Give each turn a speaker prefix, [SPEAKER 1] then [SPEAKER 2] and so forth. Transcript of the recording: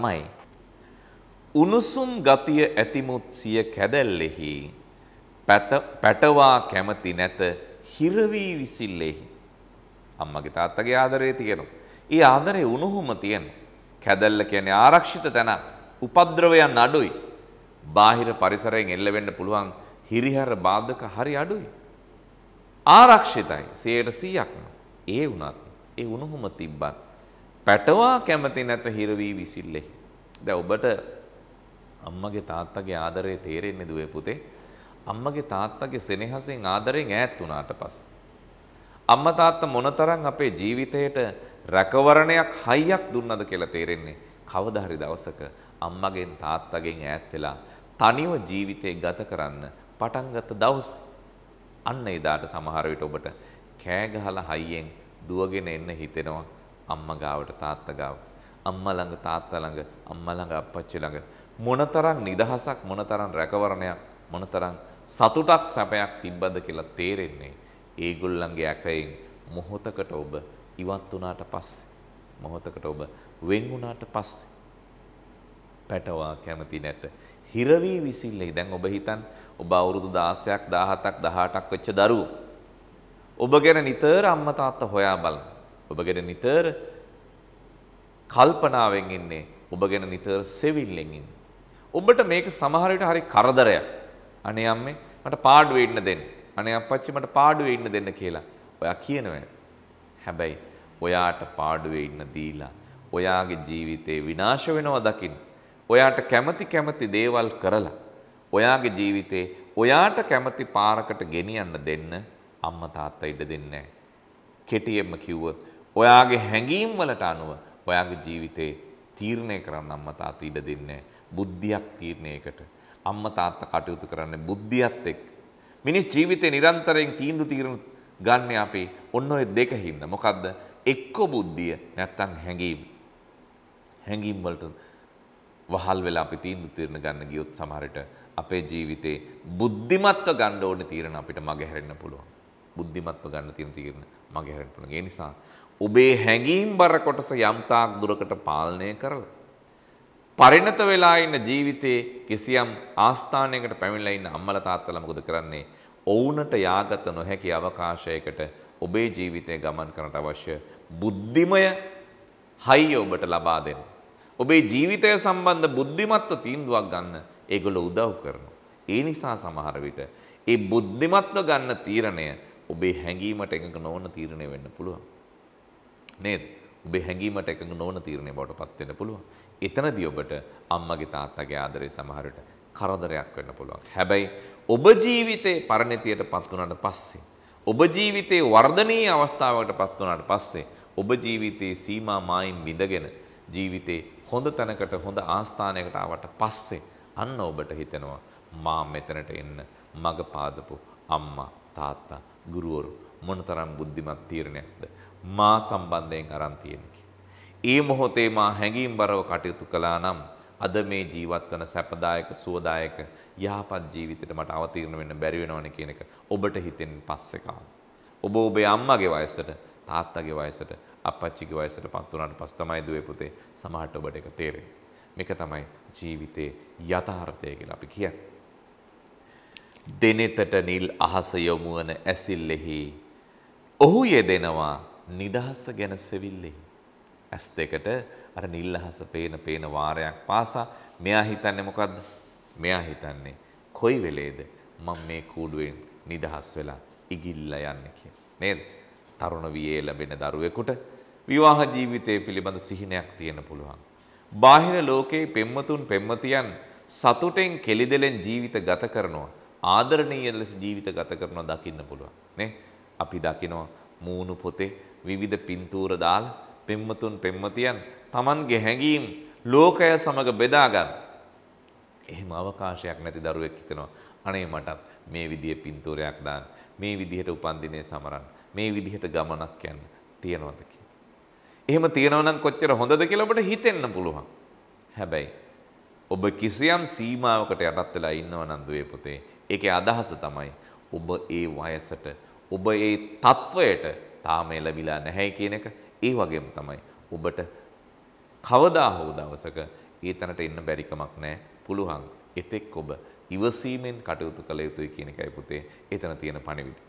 [SPEAKER 1] තමයි. උණුසුම් ගතිය ඇතිමුත් සිය කැදැල්ලෙහි පැටවා කැමති නැත හිරවී විසිල්ලෙහි. අම්මගේ තාත්තගේ ආදරේ තියෙනවා. ඒ ආදරේ උණුහුම තියෙනවා. කැදැල්ල කියන්නේ ආරක්ෂිත තැන උපද්‍රවයන් අඩුයි. බාහිර පරිසරයෙන් එල්ලවෙන්න පුළුවන් හිරිහැර බාධක හරි අඩුයි. ආරක්ෂිතයි 100%ක්ම. ඒ වුණත් ඒ උණුහුම තිබ්බත් පැටවා කැමති නැත හිරවී විසිල්ලේ. දැ ඔබට අම්මගේ තාත්තගේ ආදරය තේරෙන්නේ දුවේ පුතේ. අම්මගේ තාත්තගේ සෙනෙහසෙන් ආදරෙන් ඈත් වුණාට පස්. අම්ම තාත්ත මොනතරම් අපේ ජීවිතයට රැකවරණයක් හයියක් දුන්නද කියලා තේරෙන්නේ කවදා හරි දවසක අම්මගෙන් තාත්තගෙන් ඈත් වෙලා තනිව ජීවිතේ ගත කරන්න පටන් ගත්ත දවස් අන්න එදාට සමහර විට ඔබට කෑ ගහලා හයියෙන් දුවගෙන එන්න හිතෙනවා අම්මා ගාවට තාත්තා ගාව අම්මා ළඟ තාත්තා ළඟ අම්මා ළඟ අප්පච්චි ළඟ මොනතරම් නිදහසක් මොනතරම් රැකවරණයක් මොනතරම් සතුටක් සැපයක් තිබ්බද කියලා තේරෙන්නේ ඒගොල්ලන්ගේ ඇකයෙන් මොහොතකට ඔබ ඉවත් වුණාට පස්සේ මොහොතකට ඔබ වෙන් වුණාට පස්සේ පැටවා කැමති නැත හිරවී විසිල්ලේ දැන් ඔබ හිතන් ඔබ අවුරුදු 16ක් 17ක් 18ක් වෙච්ච දරුවෝ ඔබ ගැන නිතර අම්මා තාත්තා හොයා බලන ඔබ ගැන නිතර කල්පනාවෙන් ඉන්නේ. ඔබ ගැන නිතර සෙවිල්ලෙන් ඉන්නේ. ඔබට මේක සමහර විට හරි කරදරයක්. අනේ අම්මේ මට පාඩුවේ ඉන්න දෙන්න. අනේ අප්පච්චි මට පාඩුවේ ඉන්න දෙන්න කියලා. ඔයා කියනවා. හැබැයි ඔයාට පාඩුවේ ඉන්න දීලා ඔයාගේ ජීවිතේ විනාශ වෙනවා දකින්න. ඔයාට කැමති කැමති දේවල් කරලා ඔයාගේ ජීවිතේ ඔයාට කැමති පාරකට ගෙනියන්න දෙන්න අම්මා තාත්තා ඉඩ දෙන්නේ නැහැ. කෙටියෙන්ම කිව්වොත් ඔයාගේ හැඟීම් වලට අනුව ඔයාගේ ජීවිතේ තීරණය කරන්න අම්මා තාත්තා ඉඩ දෙන්නේ බුද්ධියක් තීරණයකට. අම්මා තාත්තා කටයුතු කරන්නේ බුද්ධියත් එක්ක. මිනිස් ජීවිතේ නිරන්තරයෙන් තීන්දුව తీරන ගන්න අපි ඔන්න ඔය දෙක හින්න. මොකද්ද? එක්ක බුද්ධිය නැත්තම් හැඟීම්. හැඟීම් වලට වහල් වෙලා අපි තීන්දුව తీරන ගන්න ගියොත් සමහර අපේ ජීවිතේ බුද්ධිමත්ව ගන්න ඕනේ తీරන අපිට මගහැරෙන්න පුළුවන්. බුද්ධිමත්ව ගන්න තියෙන තීරණ මගේ හැරෙන්න පුළුවන්. ඒ නිසා ඔබේ හැඟීම් බර කොටස යම් තාක් දුරකට පාලනය කරලා පරිණත වෙලා ඉන්න ජීවිතේ කිසියම් ආස්ථානයකට පැමිණලා ඉන්න අම්මලා තාත්තලා මොකද කරන්නේ? ඔවුන්ට යාගත නොහැකි අවකාශයකට ඔබේ ජීවිතය ගමන් කරන්නට අවශ්‍ය බුද්ධිමය හයිය ඔබට ලබා දෙන්න. ඔබේ ජීවිතය සම්බන්ධ බුද්ධිමත්ව තීන්දුවක් ගන්න ඒගොල්ලෝ උදව් කරනවා. ඒ නිසා සමහර විට ඒ බුද්ධිමත්ව ගන්න තීරණය ඔබේ හැඟීමට එකඟ නොවන තීරණය වෙන්න පුළුවන්. නේද? ඔබේ හැඟීමට එකඟ නොවන තීරණය බවට පත් වෙන්න පුළුවන්. එතනදී ඔබට අම්මගේ තාත්තගේ ආදරය සමහරට කරදරයක් වෙන්න පුළුවන්. හැබැයි ඔබ ජීවිතේ පරිණතියට පත් වුණාට පස්සේ ඔබ ජීවිතේ වර්ධනීය අවස්ථාවකට පත් වුණාට පස්සේ ඔබ ජීවිතේ සීමා මායින් බිඳගෙන ජීවිතේ හොඳ තැනකට හොඳ ආස්ථානයකට ආවට පස්සේ අන්න ඔබට හිතෙනවා මා මෙතනට එන්න මග පාදපු අම්මා තාත්තා ගුරුවරු මොනතරම් බුද්ධිමත් තීරණයක්ද මා සම්බන්ධයෙන් අරන් තියෙනකි. ඒ මොහොතේ මා හැඟීම් බරව කටයුතු කළා නම් අද මේ ජීවත් වන සැපදායක සුවදායක යහපත් ජීවිතයට මට අවතීර්ණ වෙන්න බැරි වෙනවනේ කියන එක ඔබට හිතෙන් පස්සේ කාම. ඔබ ඔබේ අම්මගේ වයසට, තාත්තගේ වයසට, අප්පච්චිගේ වයසට පත් වුණාට පස්සේ තමයි දුවේ පුතේ සමහරට ඔබට ඒක තේරෙන්නේ. මේක තමයි ජීවිතයේ යථාර්ථය කියලා අපි කියන්නේ. දෙනෙතට නිල් අහස යොමු වන ඇසිල්ලෙහි ඔහු යෙදෙනවා නිදහස ගැන සෙවිල්ලෙහි ඇස් දෙකට අර නිල් අහස පේන පේන වාරයක් පාසා මෙයා හිතන්නේ මොකද්ද මෙයා හිතන්නේ කොයි වෙලේද මම මේ කූඩුවෙන් නිදහස් වෙලා ඉගිල්ලා යන්නේ කියලා නේද තරුණ වියේ ලැබෙන දරුවෙකුට විවාහ ජීවිතය පිළිබඳ සිහිනයක් තියෙන පුළුවන් බාහිර ලෝකයේ පෙම්වතුන් පෙම්වතියන් සතුටෙන් කෙලිදෙලෙන් ජීවිත ගත කරනවා ආදරණීය ලෙස ජීවිත ගත කරනවා දකින්න පුළුවන්. නේ? අපි දකිනවා මූණු පොතේ විවිධ පින්තූර දාලා පෙම්මතුන් පෙම්මතියන් Tamanගේ හැඟීම් ලෝකය සමග බෙදා ගන්න. එහෙම අවකාශයක් නැති දරුවෙක් හිතනවා අනේ මටත් මේ විදිහේ පින්තූරයක් දාන්න, මේ විදිහට උපන්දිනේ සමරන්න, මේ විදිහට ගමනක් යන්න තියනවද කියලා. එහෙම තියනවා නම් කොච්චර හොඳද කියලා ඔබට හිතෙන්න පුළුවන්. හැබැයි ඔබ කිසියම් සීමාවකට යටත් වෙලා ඉන්නව නම් දුවේ පුතේ ඒකේ අදහස තමයි ඔබ ඒ වයසට ඔබ ඒ තත්වයට තාම එළබිලා නැහැ කියන එක ඒ වගේම තමයි ඔබට කවදා හෝ දවසක ඒ තැනට එන්න බැරි කමක් නැහැ පුළුවන් එතෙක් ඔබ ඉවසීමෙන් කටයුතු කළ යුතුයි කියන එකයි පුතේ එතන තියෙන පණිවිඩය